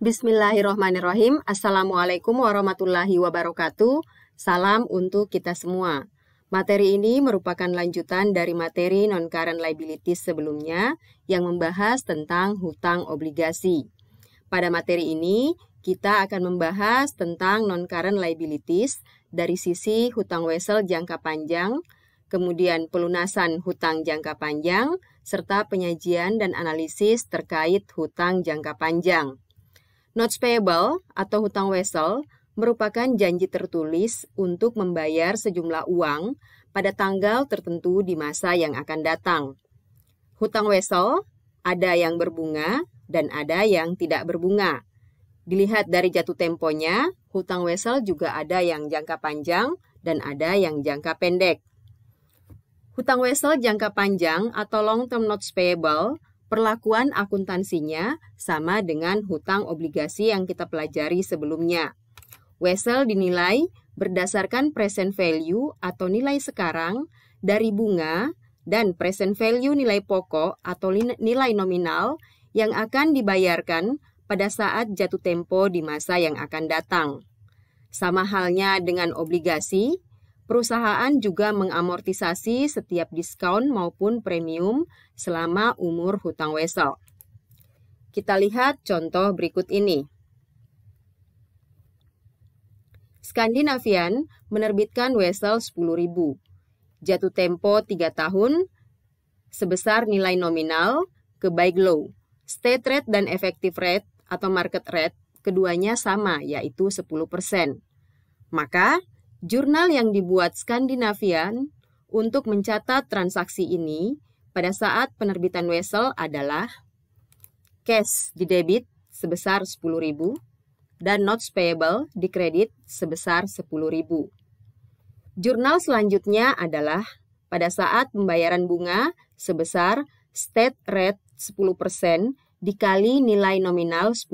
Bismillahirrohmanirrohim. Assalamualaikum warahmatullahi wabarakatuh. Salam untuk kita semua. Materi ini merupakan lanjutan dari materi non-current liabilities sebelumnya yang membahas tentang hutang obligasi. Pada materi ini, kita akan membahas tentang non-current liabilities dari sisi hutang wesel jangka panjang, kemudian pelunasan hutang jangka panjang, serta penyajian dan analisis terkait hutang jangka panjang. Notes payable atau hutang wesel merupakan janji tertulis untuk membayar sejumlah uang pada tanggal tertentu di masa yang akan datang. Hutang wesel ada yang berbunga dan ada yang tidak berbunga. Dilihat dari jatuh temponya, hutang wesel juga ada yang jangka panjang dan ada yang jangka pendek. Hutang wesel jangka panjang atau long term notes payable Perlakuan akuntansinya sama dengan hutang obligasi yang kita pelajari sebelumnya. Wesel dinilai berdasarkan present value atau nilai sekarang dari bunga dan present value nilai pokok atau nilai nominal yang akan dibayarkan pada saat jatuh tempo di masa yang akan datang. Sama halnya dengan obligasi, Perusahaan juga mengamortisasi setiap diskon maupun premium selama umur hutang wesel. Kita lihat contoh berikut ini. Skandinavian menerbitkan wesel 10.000. Jatuh tempo 3 tahun sebesar nilai nominal ke baik low. State rate dan effective rate atau market rate keduanya sama yaitu 10%. Maka Jurnal yang dibuat Skandinavian untuk mencatat transaksi ini pada saat penerbitan Wesel adalah cash di debit sebesar 10.000 dan notes payable di kredit sebesar 10.000. Jurnal selanjutnya adalah pada saat pembayaran bunga sebesar state rate 10% dikali nilai nominal 10.000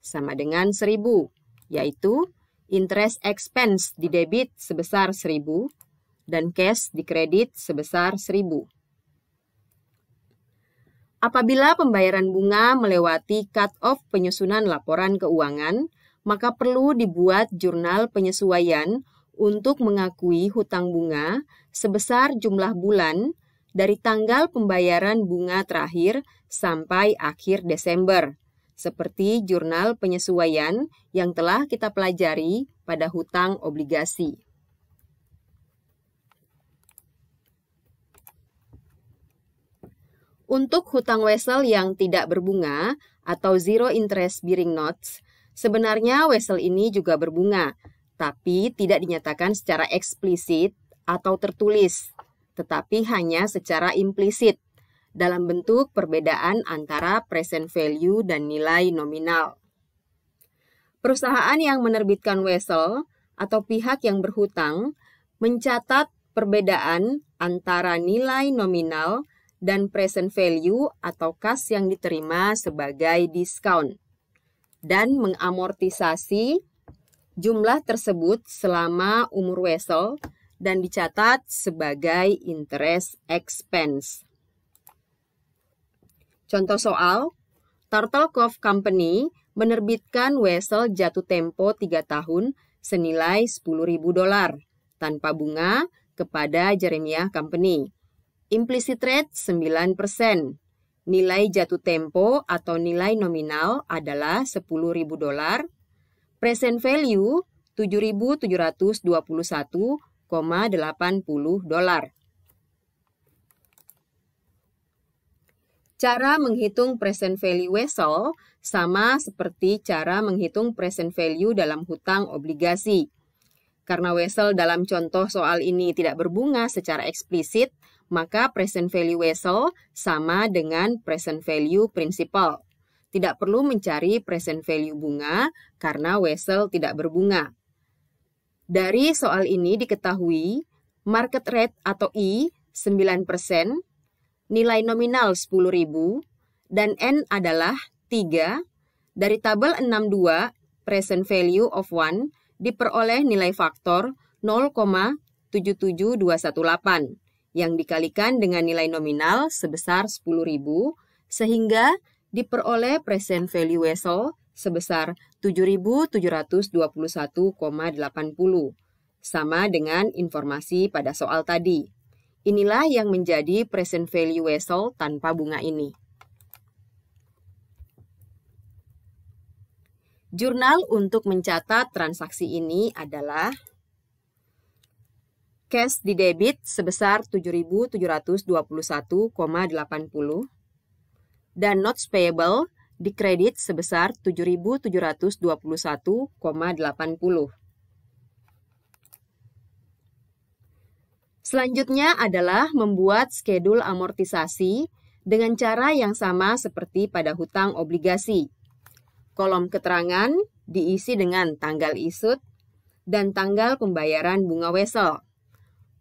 sama dengan 1.000, yaitu interest expense di debit sebesar 1000 dan cash di kredit sebesar 1000. Apabila pembayaran bunga melewati cut-off penyusunan laporan keuangan, maka perlu dibuat jurnal penyesuaian untuk mengakui hutang bunga sebesar jumlah bulan dari tanggal pembayaran bunga terakhir sampai akhir Desember seperti jurnal penyesuaian yang telah kita pelajari pada hutang obligasi. Untuk hutang wesel yang tidak berbunga atau zero interest bearing notes, sebenarnya wesel ini juga berbunga, tapi tidak dinyatakan secara eksplisit atau tertulis, tetapi hanya secara implisit dalam bentuk perbedaan antara present value dan nilai nominal. Perusahaan yang menerbitkan wesel atau pihak yang berhutang mencatat perbedaan antara nilai nominal dan present value atau kas yang diterima sebagai diskon dan mengamortisasi jumlah tersebut selama umur wesel dan dicatat sebagai interest expense. Contoh soal, Turtle Cove Company menerbitkan Wesel jatuh tempo 3 tahun senilai ribu dolar tanpa bunga kepada Jeremiah Company. Implicit rate 9%. Nilai jatuh tempo atau nilai nominal adalah ribu dolar. Present value 7.721,80 dolar. Cara menghitung present value wesel sama seperti cara menghitung present value dalam hutang obligasi. Karena wesel dalam contoh soal ini tidak berbunga secara eksplisit, maka present value wesel sama dengan present value principal. Tidak perlu mencari present value bunga karena wesel tidak berbunga. Dari soal ini diketahui market rate atau e I 9%, nilai nominal 10.000 dan N adalah 3 dari tabel 62 present value of 1 diperoleh nilai faktor 0,77218 yang dikalikan dengan nilai nominal sebesar 10.000 sehingga diperoleh present value wesel sebesar 7.721,80 sama dengan informasi pada soal tadi. Inilah yang menjadi present value wesel tanpa bunga ini. Jurnal untuk mencatat transaksi ini adalah cash di debit sebesar 7.721,80 dan notes payable di kredit sebesar 7.721,80. Selanjutnya adalah membuat skedul amortisasi dengan cara yang sama seperti pada hutang obligasi. Kolom keterangan diisi dengan tanggal isut dan tanggal pembayaran bunga wesel.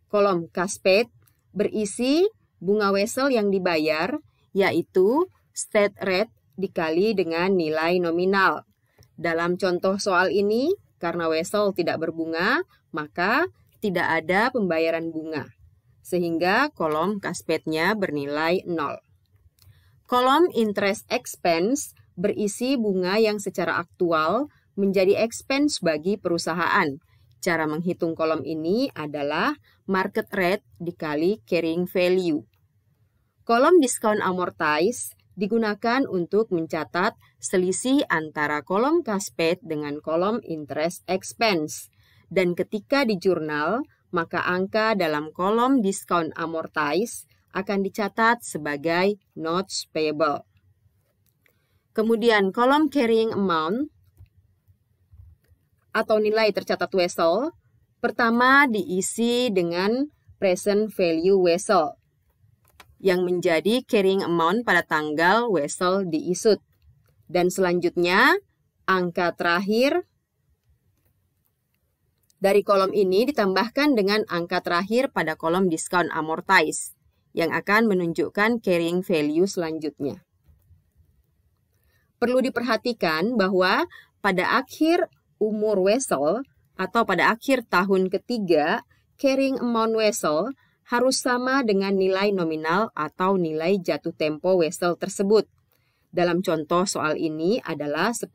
Kolom kaspet berisi bunga wesel yang dibayar, yaitu state rate dikali dengan nilai nominal. Dalam contoh soal ini, karena wesel tidak berbunga, maka tidak ada pembayaran bunga, sehingga kolom kaspetnya bernilai 0. Kolom interest expense berisi bunga yang secara aktual menjadi expense bagi perusahaan. Cara menghitung kolom ini adalah market rate dikali carrying value. Kolom discount amortize digunakan untuk mencatat selisih antara kolom kaspet dengan kolom interest expense dan ketika di jurnal, maka angka dalam kolom discount amortize akan dicatat sebagai notes payable. Kemudian kolom carrying amount atau nilai tercatat wesel pertama diisi dengan present value wesel yang menjadi carrying amount pada tanggal wesel diisut. Dan selanjutnya angka terakhir dari kolom ini ditambahkan dengan angka terakhir pada kolom discount amortize yang akan menunjukkan carrying value selanjutnya. Perlu diperhatikan bahwa pada akhir umur wesel atau pada akhir tahun ketiga, carrying amount wesel harus sama dengan nilai nominal atau nilai jatuh tempo wesel tersebut. Dalam contoh soal ini adalah 10.000.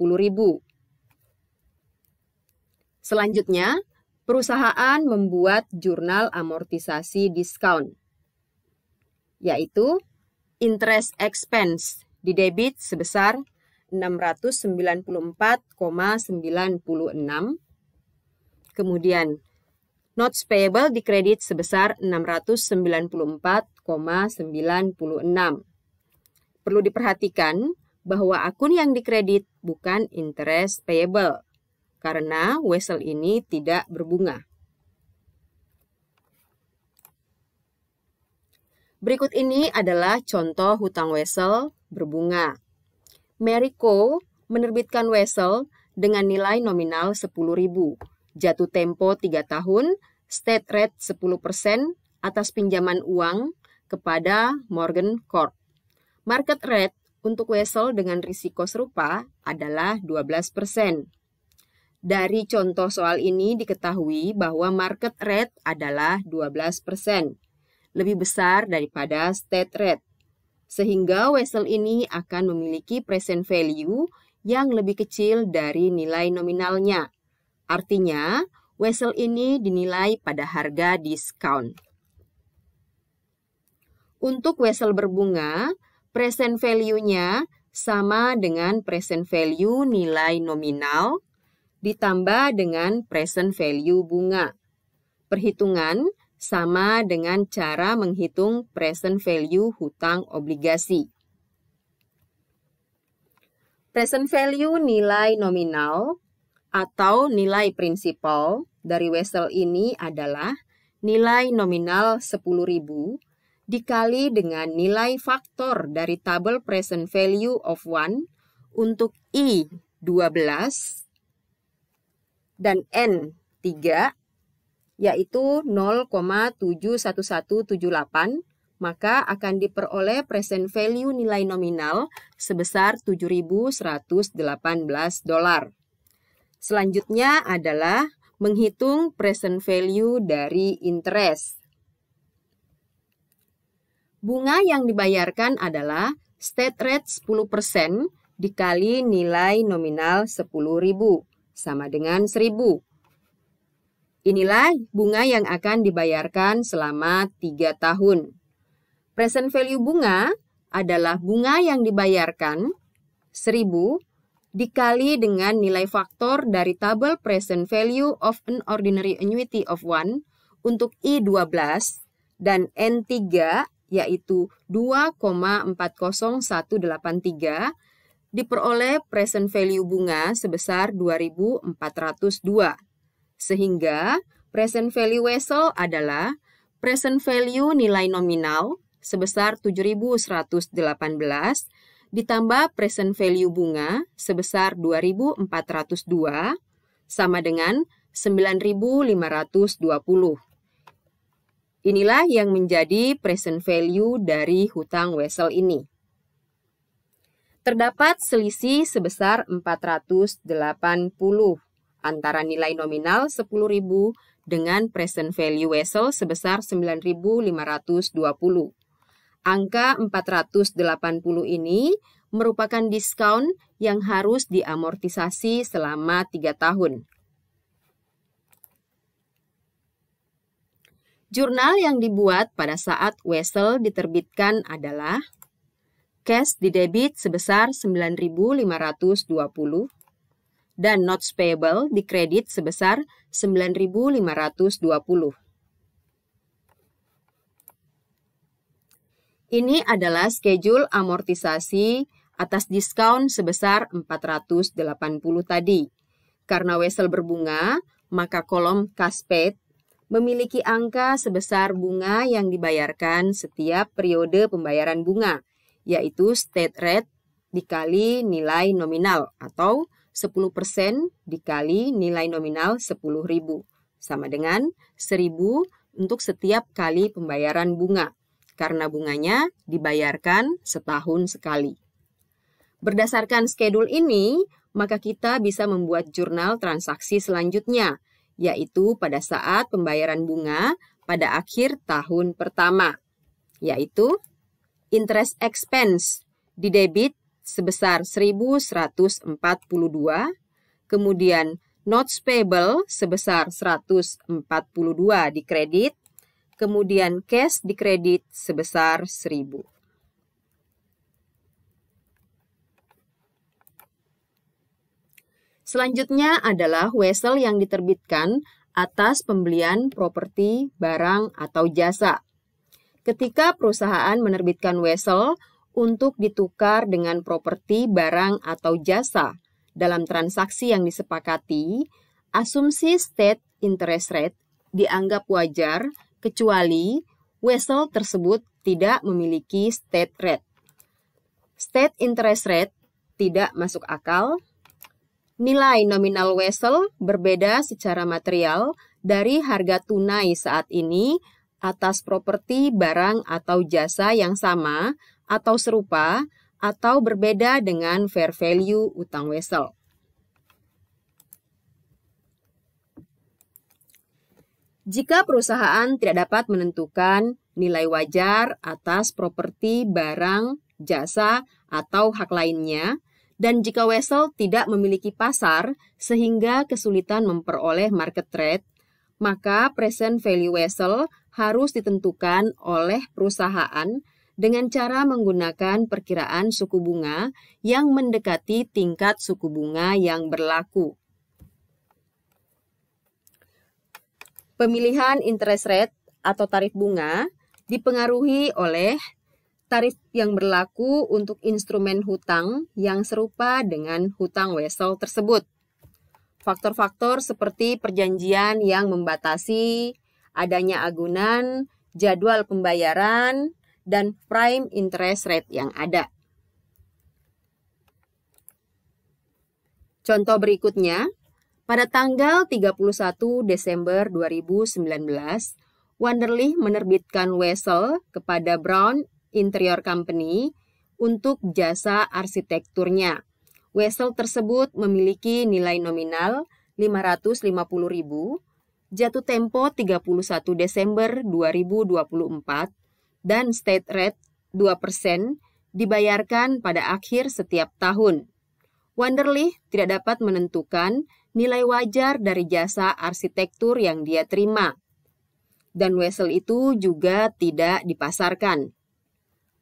Selanjutnya, perusahaan membuat jurnal amortisasi diskon, yaitu interest expense di debit sebesar 694,96. Kemudian notes payable dikredit sebesar 694,96. Perlu diperhatikan bahwa akun yang dikredit bukan interest payable karena wesel ini tidak berbunga. Berikut ini adalah contoh hutang wesel berbunga. Meriko menerbitkan wesel dengan nilai nominal 10.000, jatuh tempo 3 tahun, state rate 10% atas pinjaman uang kepada Morgan Corp. Market rate untuk wesel dengan risiko serupa adalah 12%. Dari contoh soal ini diketahui bahwa market rate adalah 12%, lebih besar daripada state rate. Sehingga wesel ini akan memiliki present value yang lebih kecil dari nilai nominalnya. Artinya, wesel ini dinilai pada harga diskon. Untuk wesel berbunga, present value-nya sama dengan present value nilai nominal ditambah dengan present value bunga. Perhitungan sama dengan cara menghitung present value hutang obligasi. Present value nilai nominal atau nilai prinsipal dari wesel ini adalah nilai nominal 10.000 dikali dengan nilai faktor dari tabel present value of 1 untuk I 12 dan N 3 yaitu 0,71178 maka akan diperoleh present value nilai nominal sebesar 7.118 dolar. Selanjutnya adalah menghitung present value dari interest. Bunga yang dibayarkan adalah state rate 10% dikali nilai nominal 10.000 sama dengan 1000. Inilah bunga yang akan dibayarkan selama 3 tahun. Present value bunga adalah bunga yang dibayarkan 1000 dikali dengan nilai faktor dari tabel present value of an ordinary annuity of 1 untuk I12 dan N3 yaitu 2,40183 diperoleh present value bunga sebesar 2.402, sehingga present value wesel adalah present value nilai nominal sebesar 7.118 ditambah present value bunga sebesar 2.402 sama dengan 9.520. Inilah yang menjadi present value dari hutang wesel ini. Terdapat selisih sebesar 480 antara nilai nominal 10.000 dengan present value Wesel sebesar 9.520. Angka 480 ini merupakan diskon yang harus diamortisasi selama 3 tahun. Jurnal yang dibuat pada saat wesel diterbitkan adalah cash di debit sebesar 9.520 dan notes payable dikredit sebesar 9.520. Ini adalah schedule amortisasi atas diskon sebesar 480 tadi. Karena wesel berbunga, maka kolom cash paid memiliki angka sebesar bunga yang dibayarkan setiap periode pembayaran bunga, yaitu state rate dikali nilai nominal atau 10% dikali nilai nominal 10.000 sama dengan 1.000 untuk setiap kali pembayaran bunga karena bunganya dibayarkan setahun sekali. Berdasarkan skedul ini, maka kita bisa membuat jurnal transaksi selanjutnya, yaitu pada saat pembayaran bunga pada akhir tahun pertama, yaitu interest expense di debit sebesar 1.142, kemudian notes payable sebesar 142 di kredit, kemudian cash di kredit sebesar 1000. Selanjutnya adalah wesel yang diterbitkan atas pembelian properti, barang, atau jasa ketika perusahaan menerbitkan wesel untuk ditukar dengan properti, barang, atau jasa dalam transaksi yang disepakati, asumsi state interest rate dianggap wajar kecuali wesel tersebut tidak memiliki state rate. State interest rate tidak masuk akal. Nilai nominal wesel berbeda secara material dari harga tunai saat ini atas properti, barang, atau jasa yang sama atau serupa atau berbeda dengan fair value utang wesel. Jika perusahaan tidak dapat menentukan nilai wajar atas properti, barang, jasa, atau hak lainnya, dan jika wesel tidak memiliki pasar sehingga kesulitan memperoleh market rate, maka present value wesel harus ditentukan oleh perusahaan dengan cara menggunakan perkiraan suku bunga yang mendekati tingkat suku bunga yang berlaku. Pemilihan interest rate atau tarif bunga dipengaruhi oleh tarif yang berlaku untuk instrumen hutang yang serupa dengan hutang wesel tersebut. Faktor-faktor seperti perjanjian yang membatasi adanya agunan, jadwal pembayaran, dan prime interest rate yang ada. Contoh berikutnya, pada tanggal 31 Desember 2019, Wanderly menerbitkan wesel kepada Brown Interior Company untuk jasa arsitekturnya. Wesel tersebut memiliki nilai nominal 550.000 jatuh tempo 31 Desember 2024 dan state rate 2% dibayarkan pada akhir setiap tahun. Wonderly tidak dapat menentukan nilai wajar dari jasa arsitektur yang dia terima. Dan wesel itu juga tidak dipasarkan.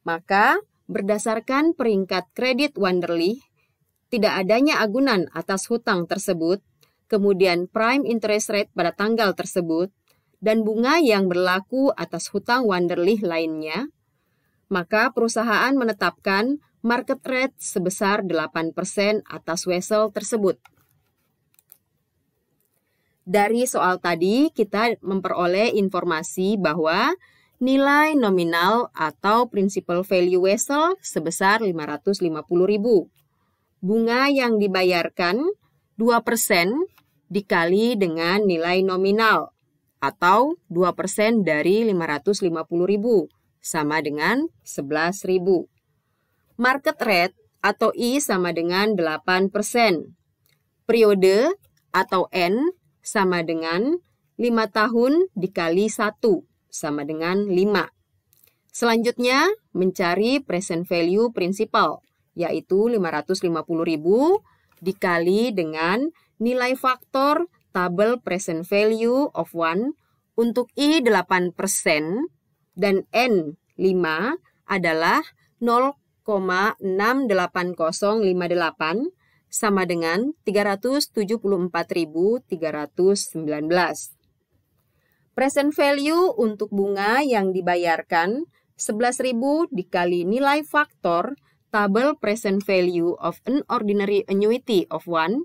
Maka, berdasarkan peringkat kredit Wonderly, tidak adanya agunan atas hutang tersebut kemudian prime interest rate pada tanggal tersebut, dan bunga yang berlaku atas hutang Wanderlih lainnya, maka perusahaan menetapkan market rate sebesar 8% atas wesel tersebut. Dari soal tadi, kita memperoleh informasi bahwa nilai nominal atau principal value wesel sebesar 550.000. Bunga yang dibayarkan 2% dikali dengan nilai nominal atau 2% dari 550.000 sama dengan 11.000. Market rate atau I e sama dengan 8%. Periode atau N sama dengan 5 tahun dikali 1 sama dengan 5. Selanjutnya, mencari present value principal, yaitu 550.000 dikali dengan nilai faktor tabel present value of 1 untuk I 8% dan N 5 adalah 0,68058 sama dengan 374.319. Present value untuk bunga yang dibayarkan 11.000 dikali nilai faktor tabel present value of an ordinary annuity of one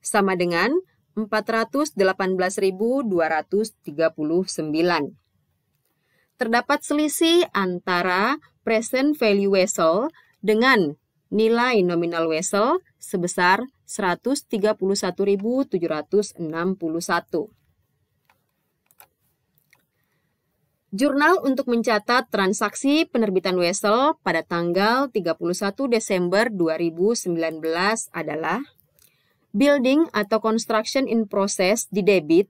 sama dengan 418.239. Terdapat selisih antara present value vessel dengan nilai nominal vessel sebesar 131.761. Jurnal untuk mencatat transaksi penerbitan Wesel pada tanggal 31 Desember 2019 adalah building atau construction in process di debit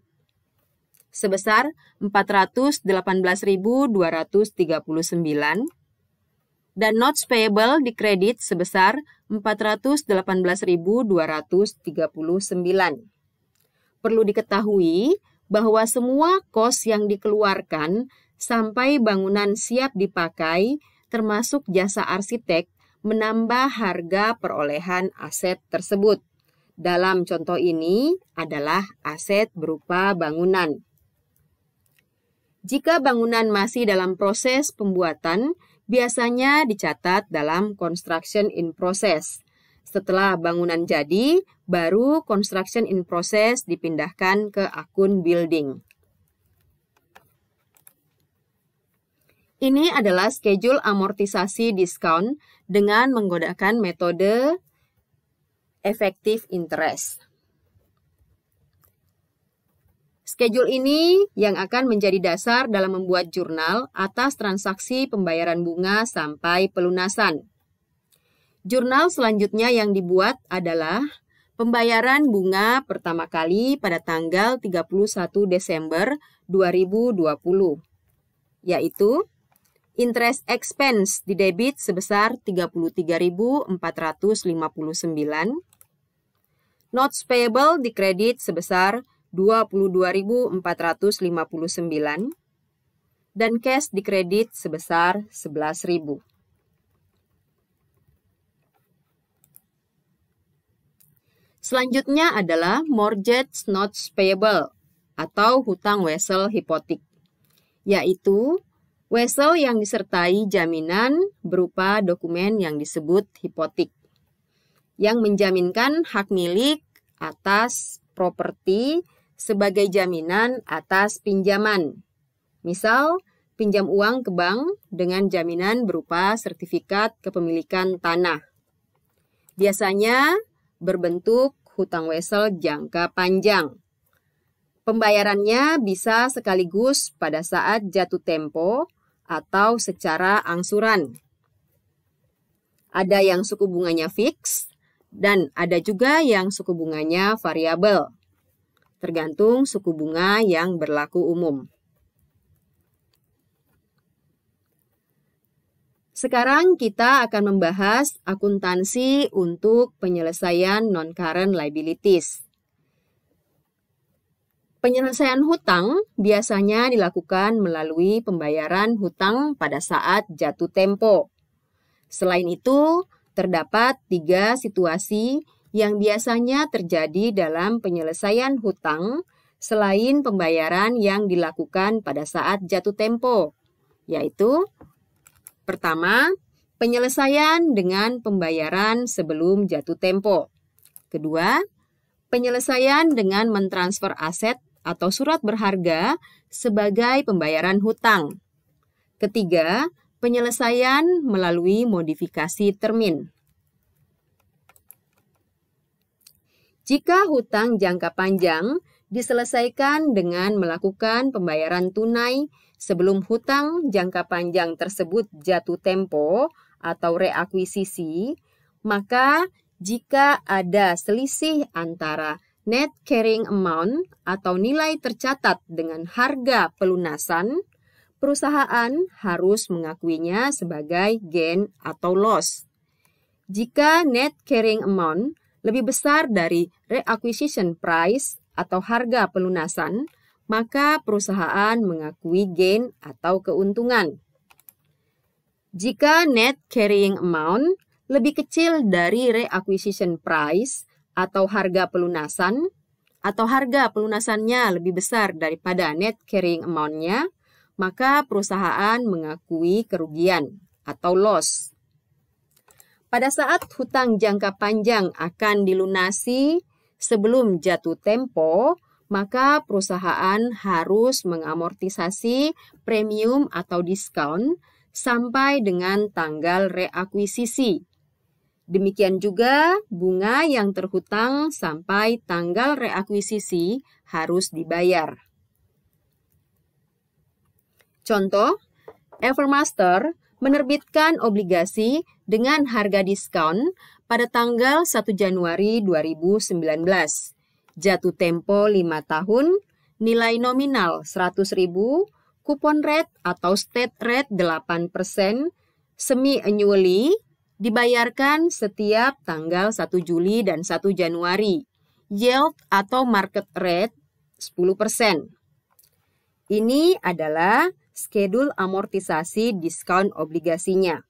sebesar 418.239 dan notes payable di kredit sebesar 418.239. Perlu diketahui bahwa semua kos yang dikeluarkan sampai bangunan siap dipakai termasuk jasa arsitek menambah harga perolehan aset tersebut. Dalam contoh ini adalah aset berupa bangunan. Jika bangunan masih dalam proses pembuatan, biasanya dicatat dalam construction in process. Setelah bangunan jadi, baru construction in process dipindahkan ke akun building. Ini adalah schedule amortisasi diskon dengan menggunakan metode effective interest. Schedule ini yang akan menjadi dasar dalam membuat jurnal atas transaksi pembayaran bunga sampai pelunasan. Jurnal selanjutnya yang dibuat adalah pembayaran bunga pertama kali pada tanggal 31 Desember 2020, yaitu interest expense di debit sebesar 33.459 Notes payable dikredit sebesar 22.459 dan cash dikredit sebesar 11.000. Selanjutnya adalah mortgage notes payable atau hutang wesel hipotik, yaitu wesel yang disertai jaminan berupa dokumen yang disebut hipotik yang menjaminkan hak milik atas properti sebagai jaminan atas pinjaman. Misal, pinjam uang ke bank dengan jaminan berupa sertifikat kepemilikan tanah. Biasanya berbentuk hutang wesel jangka panjang. Pembayarannya bisa sekaligus pada saat jatuh tempo atau secara angsuran. Ada yang suku bunganya fix, dan ada juga yang suku bunganya variabel, tergantung suku bunga yang berlaku umum. Sekarang kita akan membahas akuntansi untuk penyelesaian non-current liabilities. Penyelesaian hutang biasanya dilakukan melalui pembayaran hutang pada saat jatuh tempo. Selain itu, Terdapat tiga situasi yang biasanya terjadi dalam penyelesaian hutang selain pembayaran yang dilakukan pada saat jatuh tempo, yaitu pertama, penyelesaian dengan pembayaran sebelum jatuh tempo. Kedua, penyelesaian dengan mentransfer aset atau surat berharga sebagai pembayaran hutang. Ketiga, Penyelesaian melalui modifikasi termin. Jika hutang jangka panjang diselesaikan dengan melakukan pembayaran tunai sebelum hutang jangka panjang tersebut jatuh tempo atau reakuisisi, maka jika ada selisih antara net carrying amount atau nilai tercatat dengan harga pelunasan perusahaan harus mengakuinya sebagai gain atau loss. Jika net carrying amount lebih besar dari reacquisition price atau harga pelunasan, maka perusahaan mengakui gain atau keuntungan. Jika net carrying amount lebih kecil dari reacquisition price atau harga pelunasan, atau harga pelunasannya lebih besar daripada net carrying amount-nya, maka perusahaan mengakui kerugian atau loss. Pada saat hutang jangka panjang akan dilunasi sebelum jatuh tempo, maka perusahaan harus mengamortisasi premium atau diskon sampai dengan tanggal reakuisisi. Demikian juga bunga yang terhutang sampai tanggal reakuisisi harus dibayar. Contoh, Evermaster menerbitkan obligasi dengan harga diskon pada tanggal 1 Januari 2019. Jatuh tempo 5 tahun, nilai nominal 100.000, kupon rate atau state rate 8%, semi annually dibayarkan setiap tanggal 1 Juli dan 1 Januari. Yield atau market rate 10%. Ini adalah skedul amortisasi diskon obligasinya.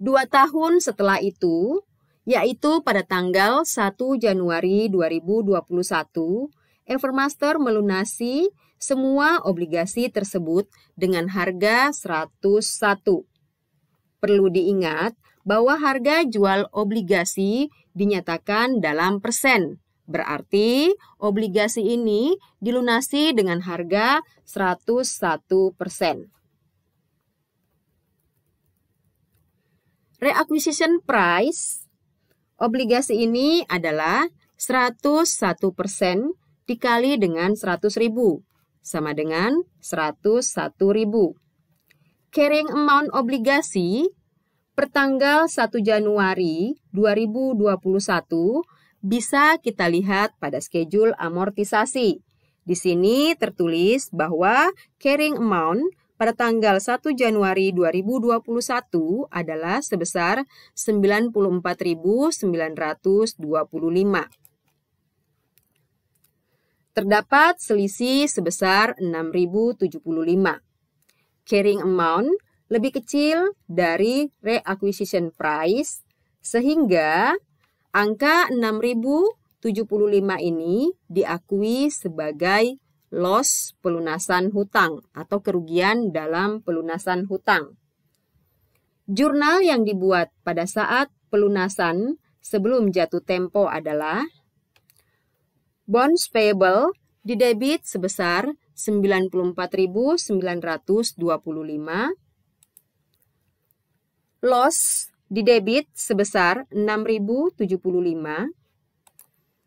Dua tahun setelah itu, yaitu pada tanggal 1 Januari 2021, Evermaster melunasi semua obligasi tersebut dengan harga 101. Perlu diingat bahwa harga jual obligasi dinyatakan dalam persen Berarti obligasi ini dilunasi dengan harga 101%. Reacquisition price obligasi ini adalah 101% dikali dengan 100.000 sama dengan 101.000. Carrying amount obligasi pertanggal 1 Januari 2021 bisa kita lihat pada schedule amortisasi. Di sini tertulis bahwa carrying amount pada tanggal 1 Januari 2021 adalah sebesar 94.925. Terdapat selisih sebesar 6.075. Carrying amount lebih kecil dari reacquisition price sehingga Angka 6075 ini diakui sebagai loss pelunasan hutang atau kerugian dalam pelunasan hutang. Jurnal yang dibuat pada saat pelunasan sebelum jatuh tempo adalah bonds payable didebit sebesar 94.925 loss di debit sebesar 6.075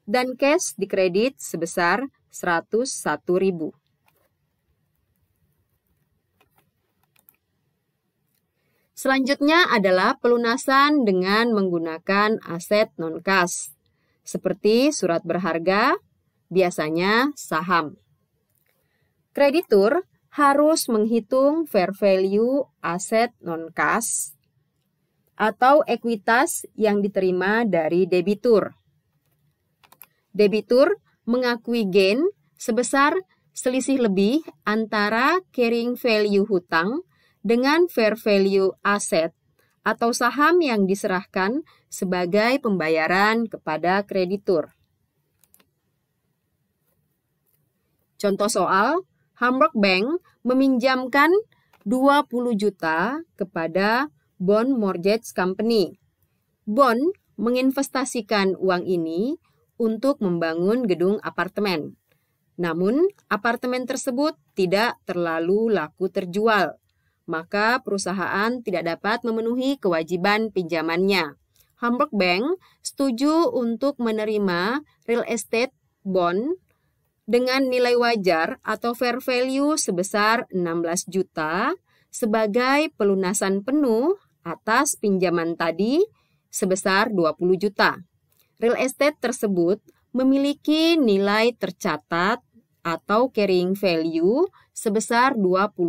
dan cash dikredit sebesar 101.000. Selanjutnya adalah pelunasan dengan menggunakan aset non-kas seperti surat berharga, biasanya saham. Kreditur harus menghitung fair value aset non-kas atau ekuitas yang diterima dari debitur. Debitur mengakui gain sebesar selisih lebih antara carrying value hutang dengan fair value aset atau saham yang diserahkan sebagai pembayaran kepada kreditur. Contoh soal, Hamburg Bank meminjamkan 20 juta kepada Bond Mortgage Company. Bond menginvestasikan uang ini untuk membangun gedung apartemen. Namun, apartemen tersebut tidak terlalu laku terjual, maka perusahaan tidak dapat memenuhi kewajiban pinjamannya. Hamburg Bank setuju untuk menerima real estate bond dengan nilai wajar atau fair value sebesar 16 juta sebagai pelunasan penuh atas pinjaman tadi sebesar 20 juta. Real estate tersebut memiliki nilai tercatat atau carrying value sebesar 21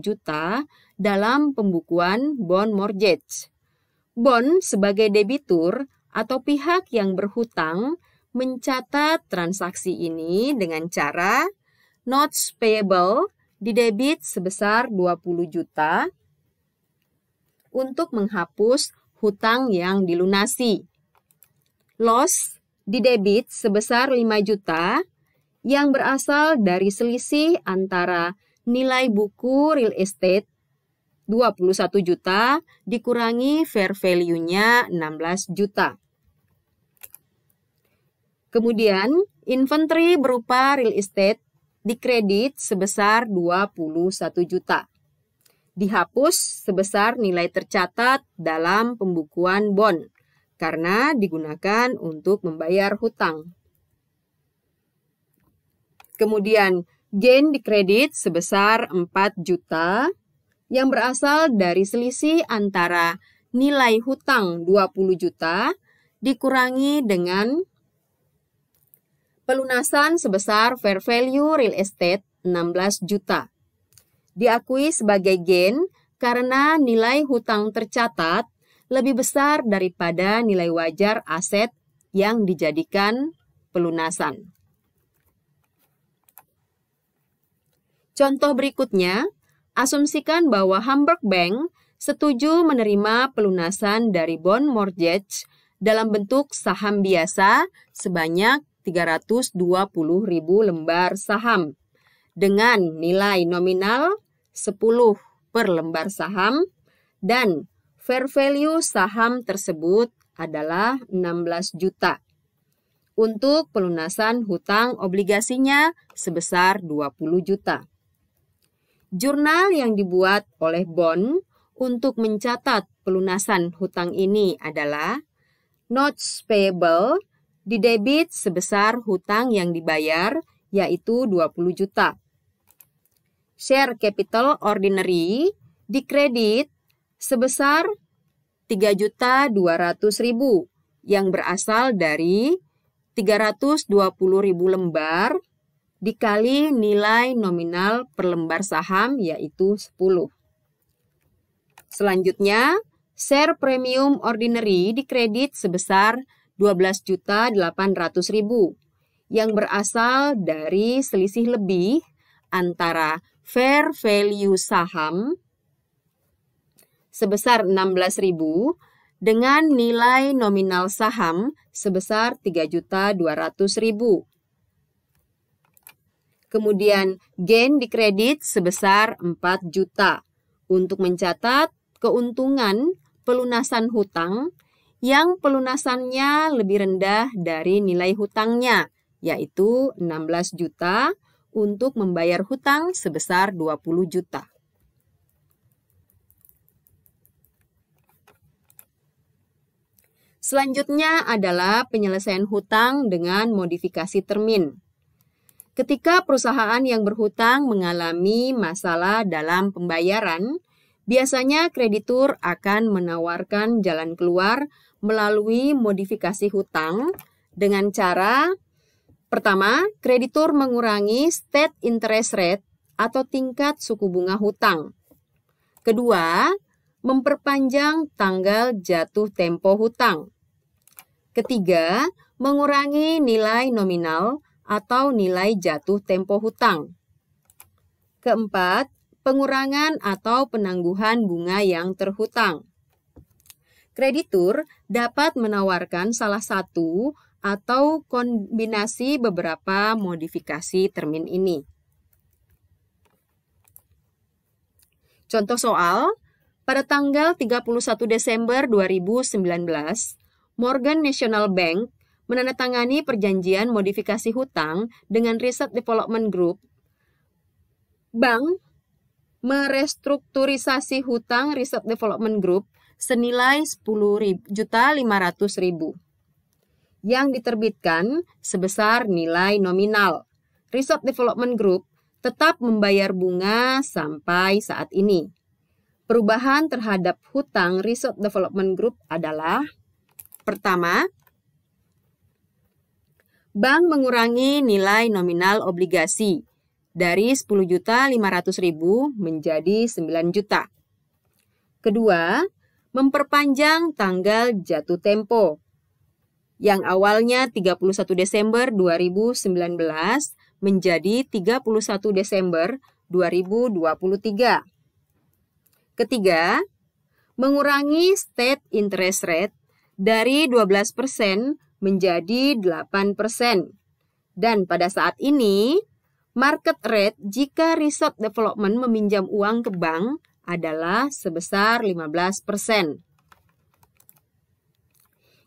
juta dalam pembukuan bond mortgage. Bond sebagai debitur atau pihak yang berhutang mencatat transaksi ini dengan cara notes payable didebit sebesar 20 juta untuk menghapus hutang yang dilunasi. Loss di debit sebesar 5 juta yang berasal dari selisih antara nilai buku real estate 21 juta dikurangi fair value-nya 16 juta. Kemudian, inventory berupa real estate dikredit sebesar 21 juta dihapus sebesar nilai tercatat dalam pembukuan bon karena digunakan untuk membayar hutang. Kemudian, gain di kredit sebesar 4 juta yang berasal dari selisih antara nilai hutang 20 juta dikurangi dengan pelunasan sebesar fair value real estate 16 juta diakui sebagai gain karena nilai hutang tercatat lebih besar daripada nilai wajar aset yang dijadikan pelunasan. Contoh berikutnya, asumsikan bahwa Hamburg Bank setuju menerima pelunasan dari bond mortgage dalam bentuk saham biasa sebanyak 320.000 lembar saham dengan nilai nominal 10 per lembar saham dan fair value saham tersebut adalah 16 juta. Untuk pelunasan hutang obligasinya sebesar 20 juta. Jurnal yang dibuat oleh Bond untuk mencatat pelunasan hutang ini adalah notes payable di debit sebesar hutang yang dibayar yaitu 20 juta share capital ordinary dikredit sebesar 3.200.000 yang berasal dari 320.000 lembar dikali nilai nominal per lembar saham yaitu 10. Selanjutnya, share premium ordinary dikredit sebesar 12.800.000 yang berasal dari selisih lebih antara fair value saham sebesar 16.000 dengan nilai nominal saham sebesar 3.200.000. Kemudian gain di kredit sebesar 4 juta untuk mencatat keuntungan pelunasan hutang yang pelunasannya lebih rendah dari nilai hutangnya, yaitu 16 juta untuk membayar hutang sebesar 20 juta. Selanjutnya adalah penyelesaian hutang dengan modifikasi termin. Ketika perusahaan yang berhutang mengalami masalah dalam pembayaran, biasanya kreditur akan menawarkan jalan keluar melalui modifikasi hutang dengan cara Pertama, kreditur mengurangi state interest rate atau tingkat suku bunga hutang. Kedua, memperpanjang tanggal jatuh tempo hutang. Ketiga, mengurangi nilai nominal atau nilai jatuh tempo hutang. Keempat, pengurangan atau penangguhan bunga yang terhutang kreditur dapat menawarkan salah satu atau kombinasi beberapa modifikasi termin ini. Contoh soal, pada tanggal 31 Desember 2019, Morgan National Bank menandatangani perjanjian modifikasi hutang dengan Riset Development Group. Bank merestrukturisasi hutang Riset Development Group senilai juta ribu yang diterbitkan sebesar nilai nominal. Resort Development Group tetap membayar bunga sampai saat ini. Perubahan terhadap hutang Resort Development Group adalah pertama, bank mengurangi nilai nominal obligasi dari 10.500.000 menjadi 9 juta. Kedua, memperpanjang tanggal jatuh tempo yang awalnya 31 Desember 2019 menjadi 31 Desember 2023. Ketiga, mengurangi state interest rate dari 12% menjadi 8%. Dan pada saat ini, market rate jika resort development meminjam uang ke bank adalah sebesar 15%.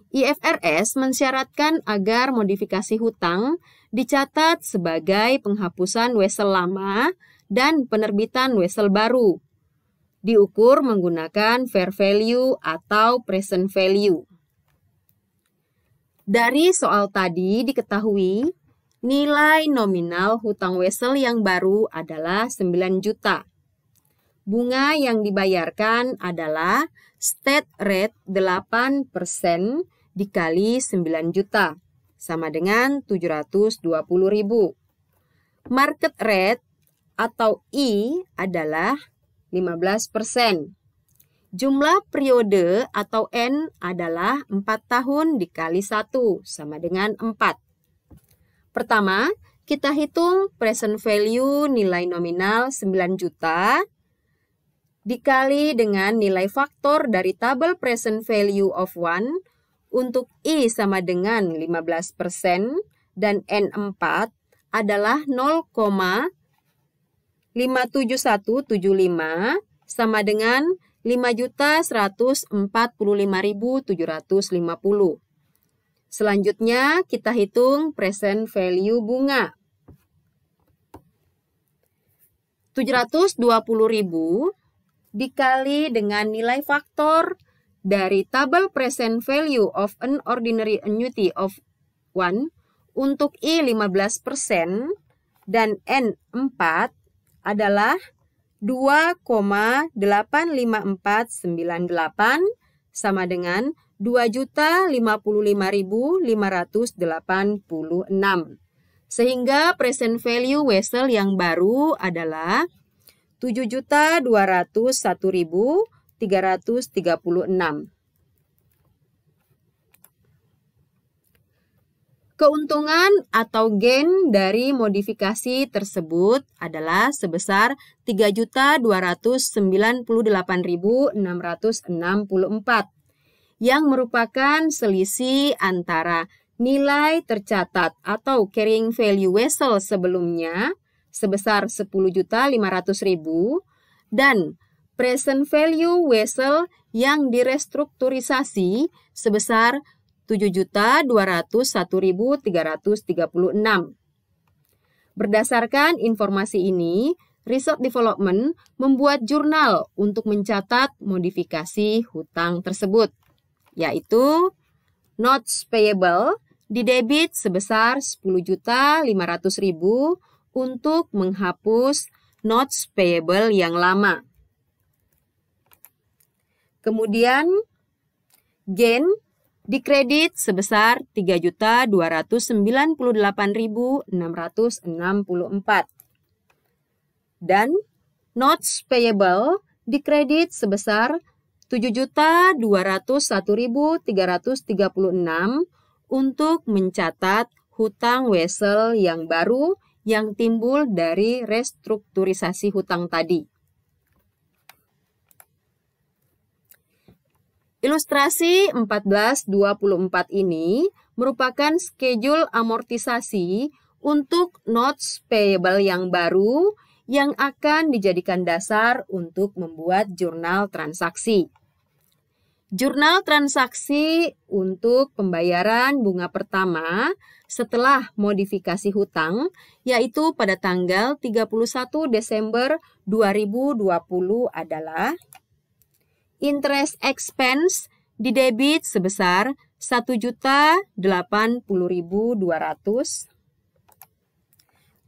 IFRS mensyaratkan agar modifikasi hutang dicatat sebagai penghapusan wesel lama dan penerbitan wesel baru. Diukur menggunakan fair value atau present value. Dari soal tadi diketahui nilai nominal hutang wesel yang baru adalah 9 juta. Bunga yang dibayarkan adalah state rate 8% dikali 9 juta sama dengan 720 ribu. Market rate atau I e adalah 15%. Jumlah periode atau N adalah 4 tahun dikali 1 sama dengan 4. Pertama, kita hitung present value nilai nominal 9 juta dikali dengan nilai faktor dari tabel present value of 1 untuk I sama dengan 15% dan N4 adalah 0,57175 sama dengan 5.145.750. Selanjutnya kita hitung present value bunga. 720.000 dikali dengan nilai faktor dari tabel present value of an ordinary annuity of 1 untuk I 15% dan N 4 adalah 2,85498 sama dengan 2.055.586. Sehingga present value wesel yang baru adalah 7.201.000 336. Keuntungan atau gain dari modifikasi tersebut adalah sebesar 3.298.664 yang merupakan selisih antara nilai tercatat atau carrying value vessel sebelumnya sebesar 10.500.000 dan present value Wesel yang direstrukturisasi sebesar 7.201.336. Berdasarkan informasi ini, Research Development membuat jurnal untuk mencatat modifikasi hutang tersebut, yaitu notes payable di debit sebesar 10.500.000 untuk menghapus notes payable yang lama. Kemudian gain dikredit sebesar 3.298.664 dan notes payable dikredit sebesar 7.201.336 untuk mencatat hutang wesel yang baru yang timbul dari restrukturisasi hutang tadi. Ilustrasi 1424 ini merupakan schedule amortisasi untuk notes payable yang baru yang akan dijadikan dasar untuk membuat jurnal transaksi. Jurnal transaksi untuk pembayaran bunga pertama setelah modifikasi hutang yaitu pada tanggal 31 Desember 2020 adalah interest expense di debit sebesar 1.080.200.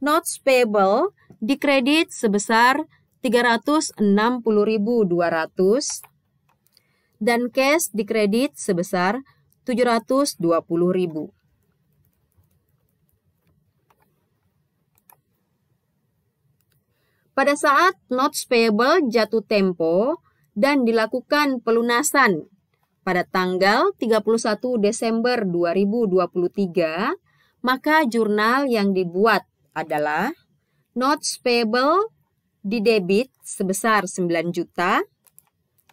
Notes payable di kredit sebesar 360.200 dan cash di kredit sebesar 720.000. Pada saat notes payable jatuh tempo, dan dilakukan pelunasan pada tanggal 31 Desember 2023, maka jurnal yang dibuat adalah notes payable di debit sebesar 9 juta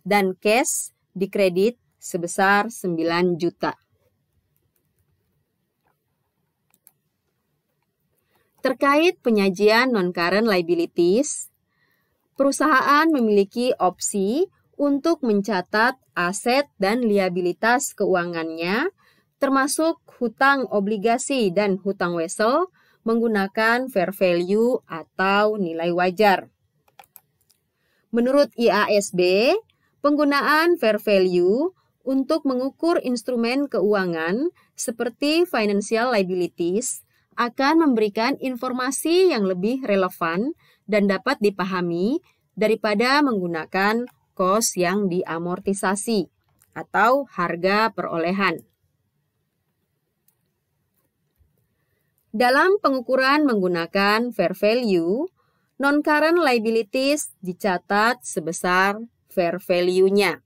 dan cash di kredit sebesar 9 juta. Terkait penyajian non-current liabilities, perusahaan memiliki opsi untuk mencatat aset dan liabilitas keuangannya, termasuk hutang obligasi dan hutang wesel menggunakan fair value atau nilai wajar. Menurut IASB, penggunaan fair value untuk mengukur instrumen keuangan seperti financial liabilities akan memberikan informasi yang lebih relevan dan dapat dipahami daripada menggunakan kos yang diamortisasi atau harga perolehan. Dalam pengukuran menggunakan fair value, non-current liabilities dicatat sebesar fair value-nya.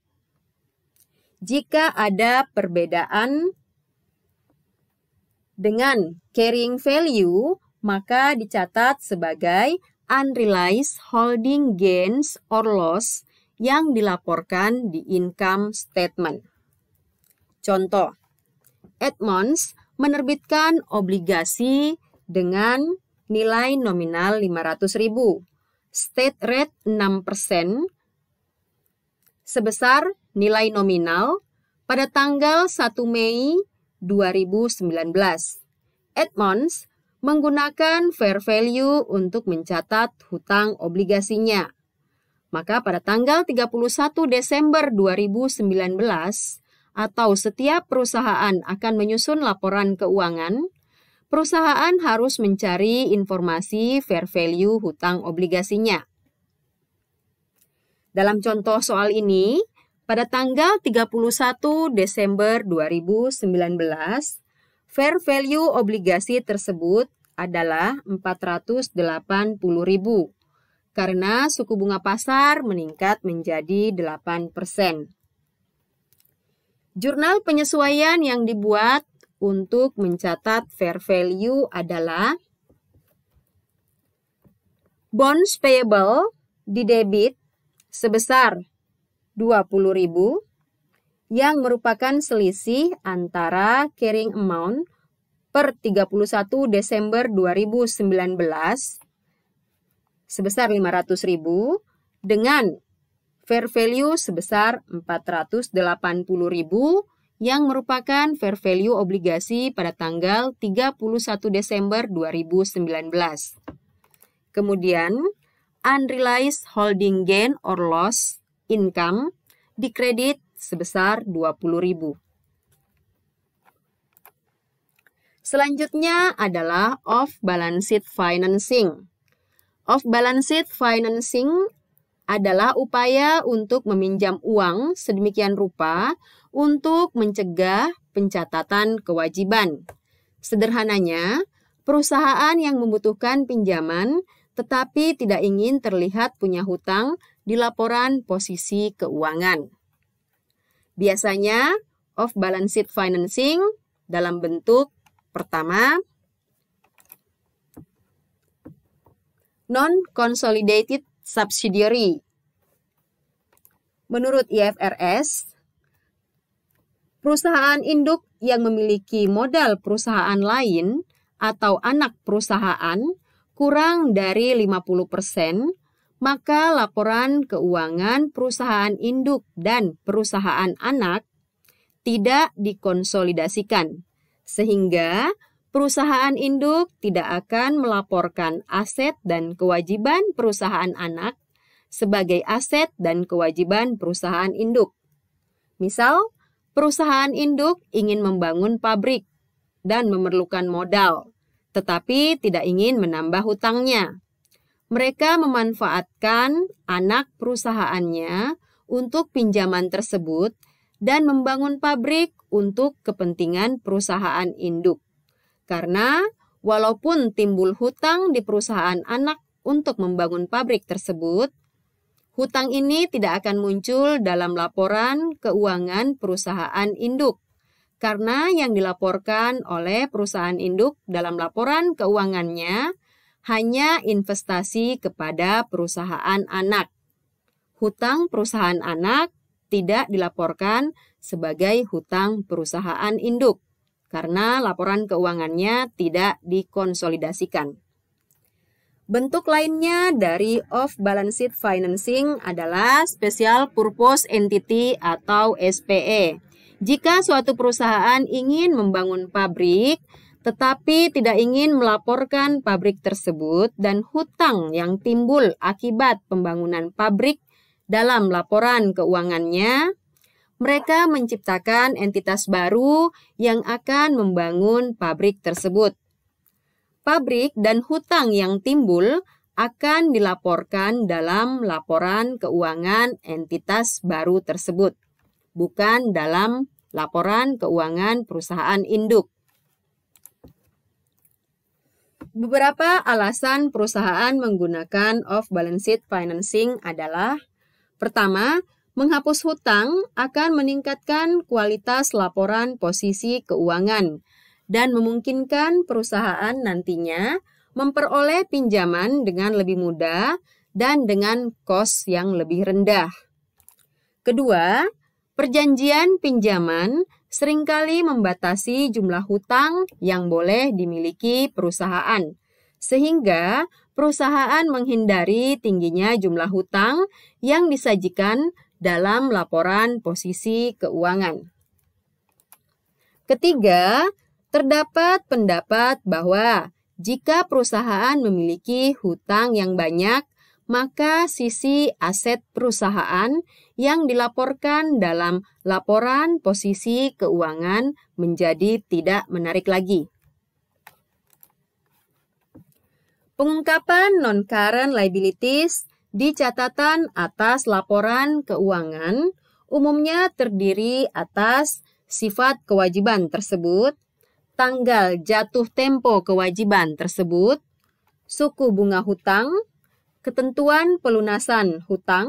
Jika ada perbedaan dengan carrying value, maka dicatat sebagai unrealized holding gains or loss yang dilaporkan di income statement. Contoh, Edmonds menerbitkan obligasi dengan nilai nominal 500.000, state rate 6%, sebesar nilai nominal pada tanggal 1 Mei 2019. Edmonds menggunakan fair value untuk mencatat hutang obligasinya maka pada tanggal 31 Desember 2019 atau setiap perusahaan akan menyusun laporan keuangan, perusahaan harus mencari informasi fair value hutang obligasinya. Dalam contoh soal ini, pada tanggal 31 Desember 2019, fair value obligasi tersebut adalah 480.000 karena suku bunga pasar meningkat menjadi 8%. Jurnal penyesuaian yang dibuat untuk mencatat fair value adalah bonds payable di debit sebesar 20.000 yang merupakan selisih antara carrying amount per 31 Desember 2019 sebesar 500.000 dengan fair value sebesar 480.000 yang merupakan fair value obligasi pada tanggal 31 Desember 2019. Kemudian, unrealized holding gain or loss income dikredit sebesar 20.000. Selanjutnya adalah off balance sheet financing. Off-balance sheet financing adalah upaya untuk meminjam uang sedemikian rupa untuk mencegah pencatatan kewajiban. Sederhananya, perusahaan yang membutuhkan pinjaman tetapi tidak ingin terlihat punya hutang di laporan posisi keuangan. Biasanya, off balance sheet financing dalam bentuk pertama non-consolidated subsidiary. Menurut IFRS, perusahaan induk yang memiliki modal perusahaan lain atau anak perusahaan kurang dari 50%, maka laporan keuangan perusahaan induk dan perusahaan anak tidak dikonsolidasikan, sehingga perusahaan induk tidak akan melaporkan aset dan kewajiban perusahaan anak sebagai aset dan kewajiban perusahaan induk. Misal, perusahaan induk ingin membangun pabrik dan memerlukan modal, tetapi tidak ingin menambah hutangnya. Mereka memanfaatkan anak perusahaannya untuk pinjaman tersebut dan membangun pabrik untuk kepentingan perusahaan induk. Karena walaupun timbul hutang di perusahaan anak untuk membangun pabrik tersebut, hutang ini tidak akan muncul dalam laporan keuangan perusahaan induk karena yang dilaporkan oleh perusahaan induk dalam laporan keuangannya hanya investasi kepada perusahaan anak. Hutang perusahaan anak tidak dilaporkan sebagai hutang perusahaan induk karena laporan keuangannya tidak dikonsolidasikan. Bentuk lainnya dari off-balance sheet financing adalah special purpose entity atau SPE. Jika suatu perusahaan ingin membangun pabrik, tetapi tidak ingin melaporkan pabrik tersebut dan hutang yang timbul akibat pembangunan pabrik dalam laporan keuangannya, mereka menciptakan entitas baru yang akan membangun pabrik tersebut. Pabrik dan hutang yang timbul akan dilaporkan dalam laporan keuangan entitas baru tersebut, bukan dalam laporan keuangan perusahaan induk. Beberapa alasan perusahaan menggunakan off-balance sheet financing adalah pertama, Menghapus hutang akan meningkatkan kualitas laporan posisi keuangan dan memungkinkan perusahaan nantinya memperoleh pinjaman dengan lebih mudah dan dengan kos yang lebih rendah. Kedua, perjanjian pinjaman seringkali membatasi jumlah hutang yang boleh dimiliki perusahaan, sehingga perusahaan menghindari tingginya jumlah hutang yang disajikan dalam laporan posisi keuangan. Ketiga, terdapat pendapat bahwa jika perusahaan memiliki hutang yang banyak, maka sisi aset perusahaan yang dilaporkan dalam laporan posisi keuangan menjadi tidak menarik lagi. Pengungkapan non-current liabilities di catatan atas laporan keuangan, umumnya terdiri atas sifat kewajiban tersebut, tanggal jatuh tempo kewajiban tersebut, suku bunga hutang, ketentuan pelunasan hutang,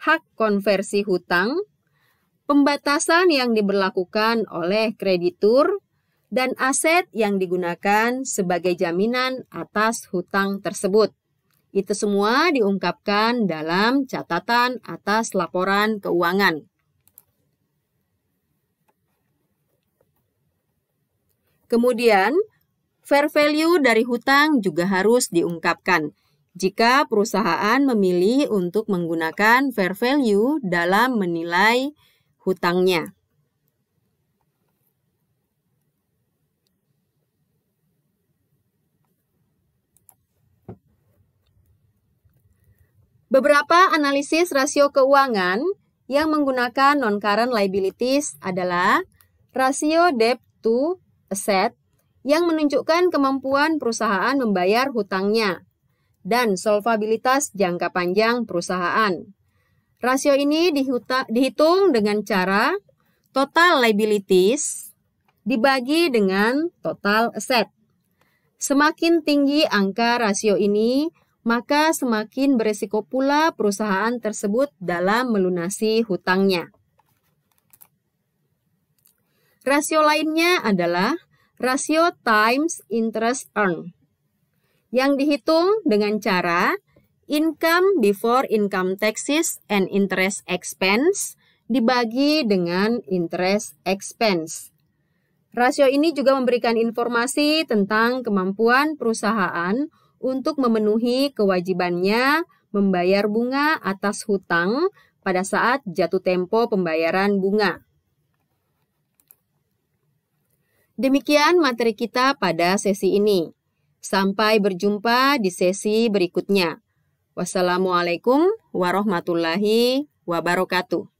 hak konversi hutang, pembatasan yang diberlakukan oleh kreditur, dan aset yang digunakan sebagai jaminan atas hutang tersebut. Itu semua diungkapkan dalam catatan atas laporan keuangan. Kemudian, fair value dari hutang juga harus diungkapkan jika perusahaan memilih untuk menggunakan fair value dalam menilai hutangnya. Beberapa analisis rasio keuangan yang menggunakan non-current liabilities adalah rasio debt to asset yang menunjukkan kemampuan perusahaan membayar hutangnya dan solvabilitas jangka panjang perusahaan. Rasio ini dihitung dengan cara total liabilities dibagi dengan total asset. Semakin tinggi angka rasio ini, maka semakin beresiko pula perusahaan tersebut dalam melunasi hutangnya. Rasio lainnya adalah rasio times interest earned yang dihitung dengan cara income before income taxes and interest expense dibagi dengan interest expense. Rasio ini juga memberikan informasi tentang kemampuan perusahaan untuk memenuhi kewajibannya membayar bunga atas hutang pada saat jatuh tempo pembayaran bunga. Demikian materi kita pada sesi ini. Sampai berjumpa di sesi berikutnya. Wassalamualaikum warahmatullahi wabarakatuh.